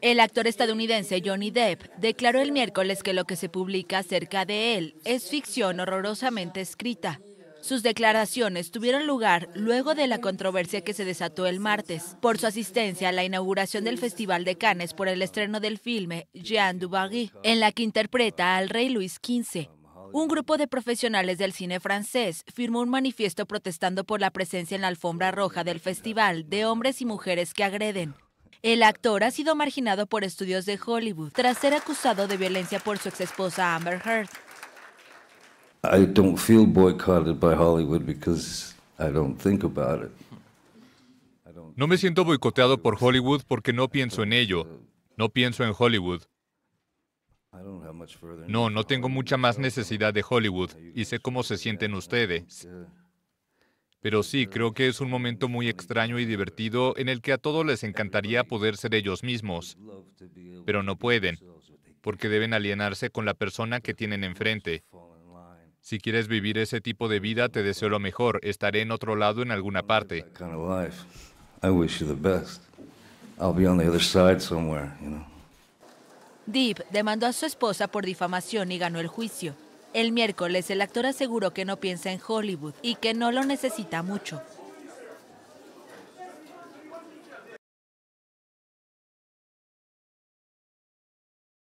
El actor estadounidense Johnny Depp declaró el miércoles que lo que se publica acerca de él es ficción horrorosamente escrita. Sus declaraciones tuvieron lugar luego de la controversia que se desató el martes por su asistencia a la inauguración del Festival de Cannes por el estreno del filme Jean Dubarry, en la que interpreta al rey Luis XV. Un grupo de profesionales del cine francés firmó un manifiesto protestando por la presencia en la alfombra roja del festival de hombres y mujeres que agreden, el actor ha sido marginado por estudios de Hollywood tras ser acusado de violencia por su exesposa Amber Heard. No me siento boicoteado por Hollywood porque no pienso en ello. No pienso en Hollywood. No, no tengo mucha más necesidad de Hollywood y sé cómo se sienten ustedes. Pero sí, creo que es un momento muy extraño y divertido en el que a todos les encantaría poder ser ellos mismos, pero no pueden, porque deben alienarse con la persona que tienen enfrente. Si quieres vivir ese tipo de vida, te deseo lo mejor. Estaré en otro lado en alguna parte. Deep demandó a su esposa por difamación y ganó el juicio. El miércoles el actor aseguró que no piensa en Hollywood y que no lo necesita mucho.